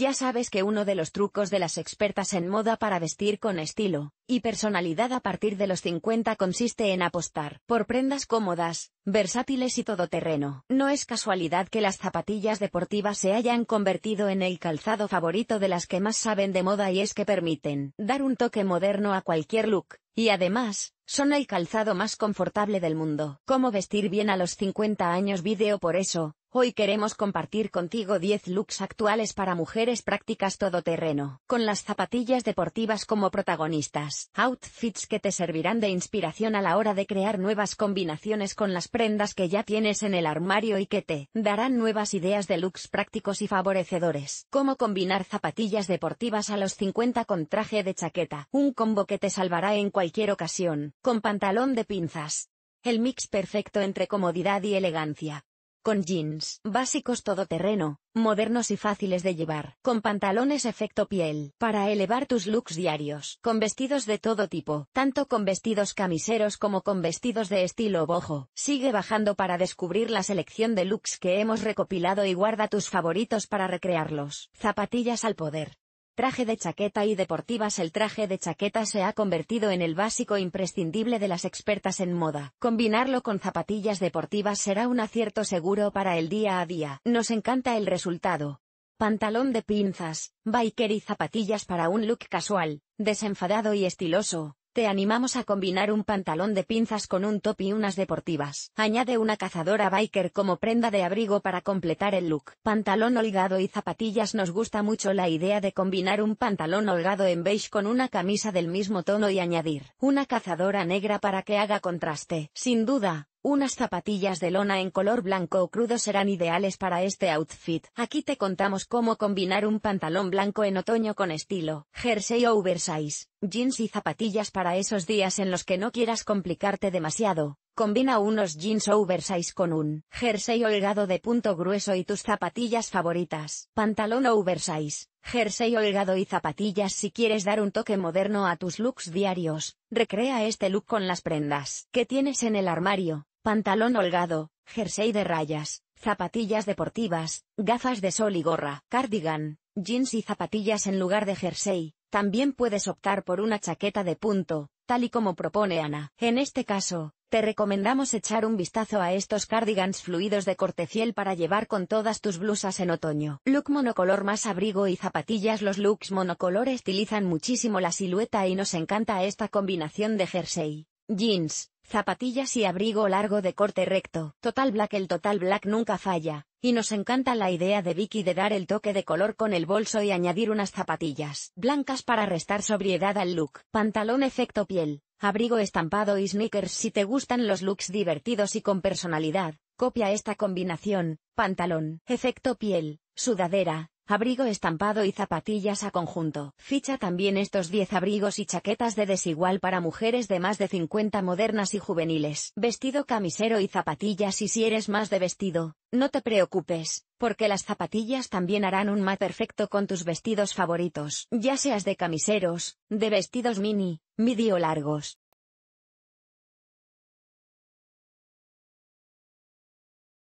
Ya sabes que uno de los trucos de las expertas en moda para vestir con estilo y personalidad a partir de los 50 consiste en apostar por prendas cómodas, versátiles y todoterreno. No es casualidad que las zapatillas deportivas se hayan convertido en el calzado favorito de las que más saben de moda y es que permiten dar un toque moderno a cualquier look, y además, son el calzado más confortable del mundo. Cómo vestir bien a los 50 años video por eso, Hoy queremos compartir contigo 10 looks actuales para mujeres prácticas todoterreno, con las zapatillas deportivas como protagonistas, outfits que te servirán de inspiración a la hora de crear nuevas combinaciones con las prendas que ya tienes en el armario y que te darán nuevas ideas de looks prácticos y favorecedores. Cómo combinar zapatillas deportivas a los 50 con traje de chaqueta, un combo que te salvará en cualquier ocasión, con pantalón de pinzas. El mix perfecto entre comodidad y elegancia, con jeans básicos todoterreno, modernos y fáciles de llevar, con pantalones efecto piel, para elevar tus looks diarios, con vestidos de todo tipo, tanto con vestidos camiseros como con vestidos de estilo bojo. Sigue bajando para descubrir la selección de looks que hemos recopilado y guarda tus favoritos para recrearlos. Zapatillas al poder. Traje de chaqueta y deportivas El traje de chaqueta se ha convertido en el básico imprescindible de las expertas en moda. Combinarlo con zapatillas deportivas será un acierto seguro para el día a día. Nos encanta el resultado. Pantalón de pinzas, biker y zapatillas para un look casual, desenfadado y estiloso. Te animamos a combinar un pantalón de pinzas con un top y unas deportivas. Añade una cazadora biker como prenda de abrigo para completar el look. Pantalón holgado y zapatillas Nos gusta mucho la idea de combinar un pantalón holgado en beige con una camisa del mismo tono y añadir una cazadora negra para que haga contraste. Sin duda, unas zapatillas de lona en color blanco o crudo serán ideales para este outfit. Aquí te contamos cómo combinar un pantalón blanco en otoño con estilo, jersey oversize, jeans y zapatillas para esos días en los que no quieras complicarte demasiado. Combina unos jeans oversize con un jersey holgado de punto grueso y tus zapatillas favoritas. Pantalón oversize, jersey holgado y zapatillas si quieres dar un toque moderno a tus looks diarios. Recrea este look con las prendas que tienes en el armario pantalón holgado, jersey de rayas, zapatillas deportivas, gafas de sol y gorra, cardigan, jeans y zapatillas en lugar de jersey. También puedes optar por una chaqueta de punto, tal y como propone Ana. En este caso, te recomendamos echar un vistazo a estos cardigans fluidos de corteciel para llevar con todas tus blusas en otoño. Look monocolor más abrigo y zapatillas Los looks monocolor estilizan muchísimo la silueta y nos encanta esta combinación de jersey, jeans, zapatillas y abrigo largo de corte recto. Total black el total black nunca falla, y nos encanta la idea de Vicky de dar el toque de color con el bolso y añadir unas zapatillas blancas para restar sobriedad al look. Pantalón efecto piel, abrigo estampado y sneakers si te gustan los looks divertidos y con personalidad. Copia esta combinación, pantalón, efecto piel, sudadera, abrigo estampado y zapatillas a conjunto. Ficha también estos 10 abrigos y chaquetas de desigual para mujeres de más de 50 modernas y juveniles. Vestido camisero y zapatillas y si eres más de vestido, no te preocupes, porque las zapatillas también harán un match perfecto con tus vestidos favoritos. Ya seas de camiseros, de vestidos mini, midi o largos.